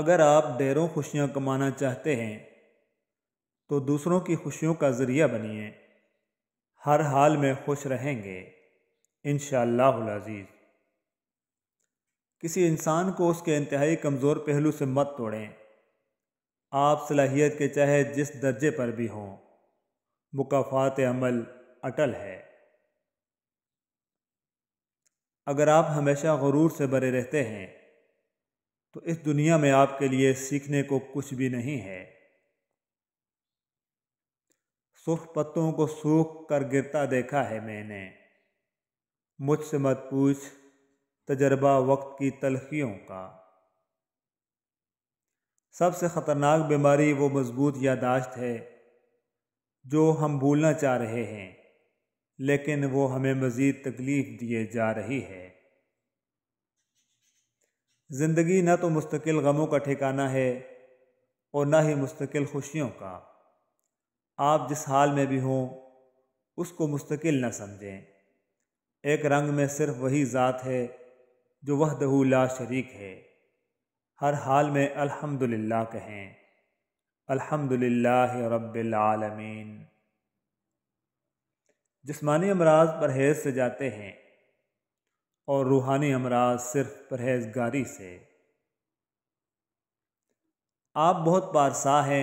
अगर आप देरों खुशियाँ कमाना चाहते हैं तो दूसरों की खुशियों का ज़रिया बनिए हर हाल में खुश रहेंगे इन अजीज़ किसी इंसान को उसके इंतहाई कमज़ोर पहलू से मत तोड़ें आप सलाहियत के चाहे जिस दर्जे पर भी हों मुकाफात अमल अटल है अगर आप हमेशा गुरूर से बरे रहते हैं तो इस दुनिया में आपके लिए सीखने को कुछ भी नहीं है सुख पत्तों को सूख कर गिरता देखा है मैंने मुझसे मत पूछ तजर्बा वक्त की तलखियों का सबसे ख़तरनाक बीमारी वो मजबूत यादाश्त है जो हम भूलना चाह रहे हैं लेकिन वो हमें मज़ीद तकलीफ़ दिए जा रही है ज़िंदगी न तो मुस्तकिल गमों का ठिकाना है और ना ही मुस्तकिल खुशियों का आप जिस हाल में भी हों उसको मुस्तकिल न समझें एक रंग में सिर्फ वही ज़ात है जो वह दहूला शरीक है हर हाल में अल्हम्दुलिल्लाह कहें अल्हम्दुलिल्लाह रब्बिल आलमीन जिस्मानी अमराज परहेज से जाते हैं और रूहानी अमराज सिर्फ परहेजगारी से आप बहुत पारसा हैं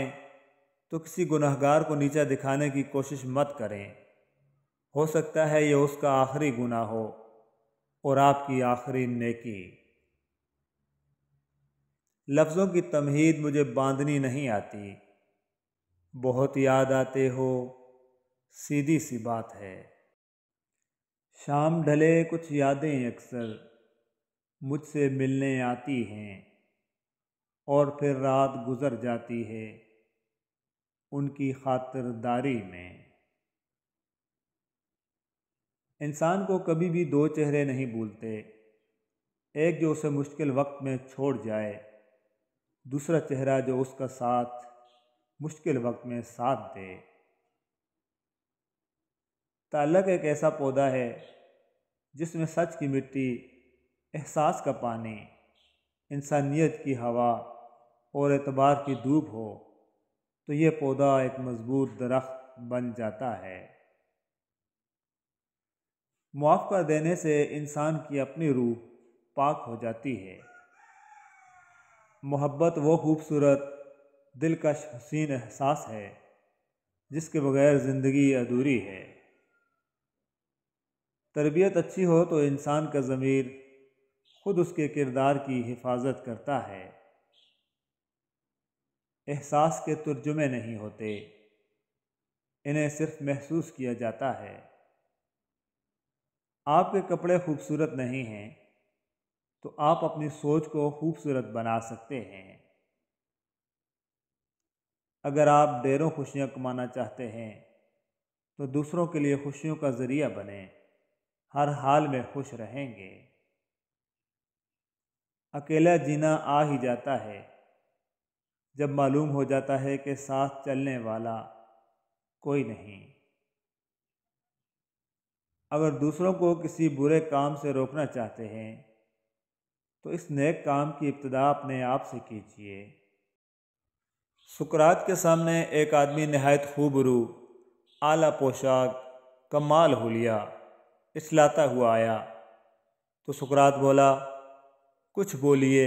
तो किसी गुनाहगार को नीचा दिखाने की कोशिश मत करें हो सकता है यह उसका आखिरी गुना हो और आपकी आखिरी नेकी लफ्ज़ों की तमहीद मुझे बांधनी नहीं आती बहुत याद आते हो सीधी सी बात है शाम ढले कुछ यादें अक्सर मुझसे मिलने आती हैं और फिर रात गुज़र जाती है उनकी खातिरदारी में इंसान को कभी भी दो चेहरे नहीं भूलते एक जो उसे मुश्किल वक्त में छोड़ जाए दूसरा चेहरा जो उसका साथ मुश्किल वक्त में साथ दे तालक एक ऐसा पौधा है जिसमें सच की मिट्टी एहसास का पानी इंसानियत की हवा और एतबार की धूप हो तो ये पौधा एक मजबूत दरख्त बन जाता है मुआफ़ कर देने से इंसान की अपनी रूह पाक हो जाती है मोहब्बत वो खूबसूरत दिलकश हसीन एहसास है जिसके बगैर ज़िंदगी अधूरी है तरबियत अच्छी हो तो इंसान का ज़मीर खुद उसके किरदार की हिफाजत करता है एहसास के तर्जुमे नहीं होते इन्हें सिर्फ महसूस किया जाता है आपके कपड़े खूबसूरत नहीं हैं तो आप अपनी सोच को खूबसूरत बना सकते हैं अगर आप डेरों खुशियाँ कमाना चाहते हैं तो दूसरों के लिए खुशियों का ज़रिया बने हर हाल में खुश रहेंगे अकेला जीना आ ही जाता है जब मालूम हो जाता है कि साथ चलने वाला कोई नहीं अगर दूसरों को किसी बुरे काम से रोकना चाहते हैं तो इस नेक काम की इब्तदा अपने आप से कीजिए सुकरात के सामने एक आदमी नहायत खूबरू आला पोशाक कमाल हुलिया इसलाता हुआ आया तो सुकरात बोला कुछ बोलिए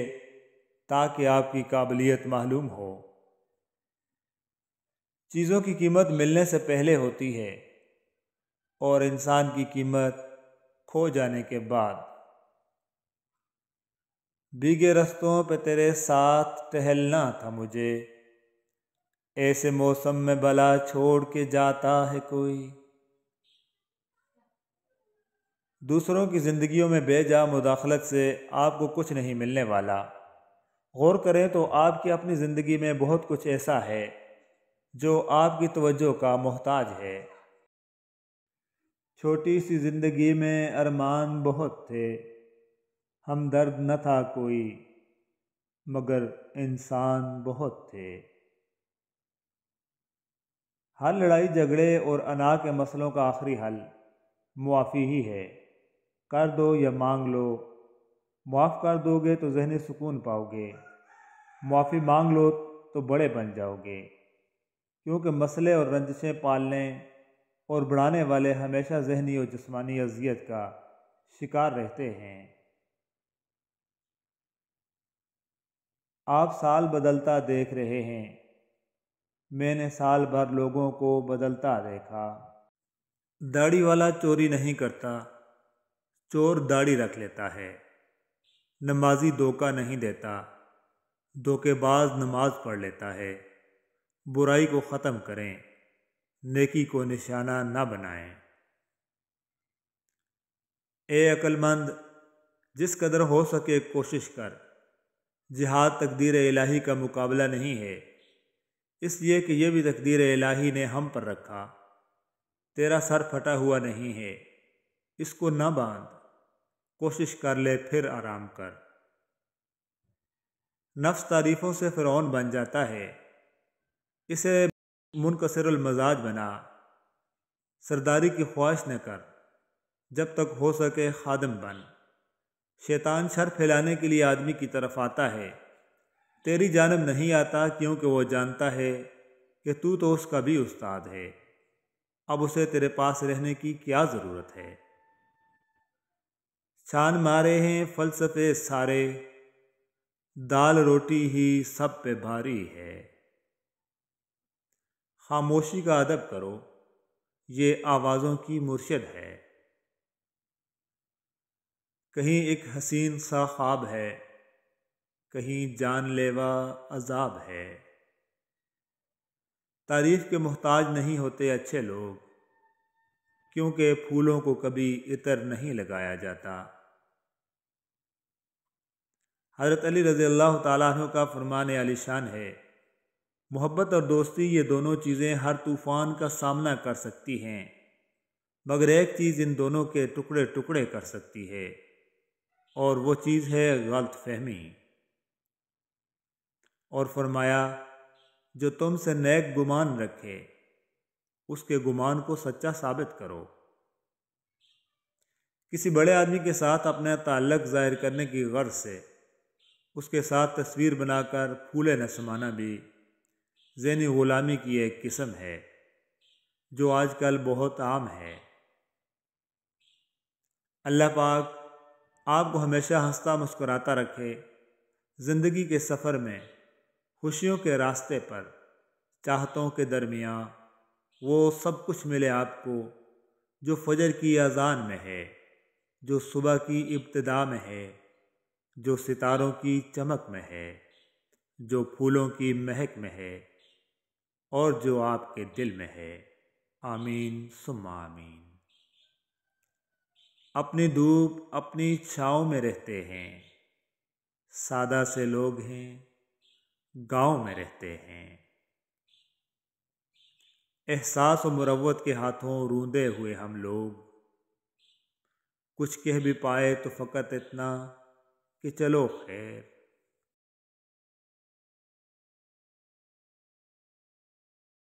ताकि आपकी काबिलियत मालूम हो चीज़ों की कीमत मिलने से पहले होती है और इंसान की कीमत खो जाने के बाद बीगे रस्तों पे तेरे साथ टहलना था मुझे ऐसे मौसम में भला छोड़ के जाता है कोई दूसरों की ज़िंदगियों में बेजा मुदाखलत से आपको कुछ नहीं मिलने वाला गौर करें तो आपकी अपनी ज़िंदगी में बहुत कुछ ऐसा है जो आपकी तवज्जो का मोहताज है छोटी सी ज़िंदगी में अरमान बहुत थे हमदर्द न था कोई मगर इंसान बहुत थे हर लड़ाई झगड़े और अना के मसलों का आखिरी हल मुआफ़ी ही है कर दो या मांग लो माफ़ कर दोगे तो जहनी सुकून पाओगे माफ़ी मांग लो तो बड़े बन जाओगे क्योंकि मसले और रंजशें पालने और बढ़ाने वाले हमेशा जहनी और जिस्मानी अजियत का शिकार रहते हैं आप साल बदलता देख रहे हैं मैंने साल भर लोगों को बदलता देखा दाढ़ी वाला चोरी नहीं करता चोर दाढ़ी रख लेता है नमाजी धोखा नहीं देता धोखेबाज नमाज पढ़ लेता है बुराई को ख़त्म करें नेकी को निशाना ना बनाएं ए अक्लमंद जिस कदर हो सके कोशिश कर जिहाद तकदीर इलाही का मुकाबला नहीं है इसलिए कि यह भी तकदीर इलाही ने हम पर रखा तेरा सर फटा हुआ नहीं है इसको ना बांध कोशिश कर ले फिर आराम कर नफ्स तारीफ़ों से फ़िरौन बन जाता है इसे मुनकसर मजाज बना सरदारी की ख्वाहिश न कर जब तक हो सके खादम बन शैतान शर फैलाने के लिए आदमी की तरफ आता है तेरी जानब नहीं आता क्योंकि वो जानता है कि तू तो उसका भी उस्ताद है अब उसे तेरे पास रहने की क्या ज़रूरत है छान मारे हैं फलसफे सारे दाल रोटी ही सब पे भारी है खामोशी का अदब करो ये आवाज़ों की मुर्शद है कहीं एक हसीन सा ख्वाब है कहीं जानलेवा अजाब है तारीफ के मोहताज नहीं होते अच्छे लोग क्योंकि फूलों को कभी इतर नहीं लगाया जाता हज़रत अली रज़ी अल्लाह तु का फरमान आलिशान है मोहब्बत और दोस्ती ये दोनों चीज़ें हर तूफ़ान का सामना कर सकती हैं मगर एक चीज़ इन दोनों के टुकड़े टुकड़े कर सकती है और वो चीज़ है गलत फहमी और फरमाया जो तुमसे नेक गुमान रखे उसके गुमान को सच्चा साबित करो किसी बड़े आदमी के साथ अपना ताल्लक जाहिर करने की गर्ज से उसके साथ तस्वीर बनाकर फूले न समाना भी ज़ैनी ग़ुलामी की एक किस्म है जो आजकल बहुत आम है अल्लाह पाक आपको हमेशा हंसता मुस्कुराता रखे ज़िंदगी के सफ़र में खुशियों के रास्ते पर चाहतों के दरमियान वो सब कुछ मिले आपको जो फजर की अजान में है जो सुबह की इब्तदा में है जो सितारों की चमक में है जो फूलों की महक में है और जो आपके दिल में है आमीन सुमा आमीन अपनी धूप अपनी छाँव में रहते हैं सादा से लोग हैं गांव में रहते हैं एहसास व मुरवत के हाथों रूंदे हुए हम लोग कुछ कह भी पाए तो फ़कत इतना कि चलो खैर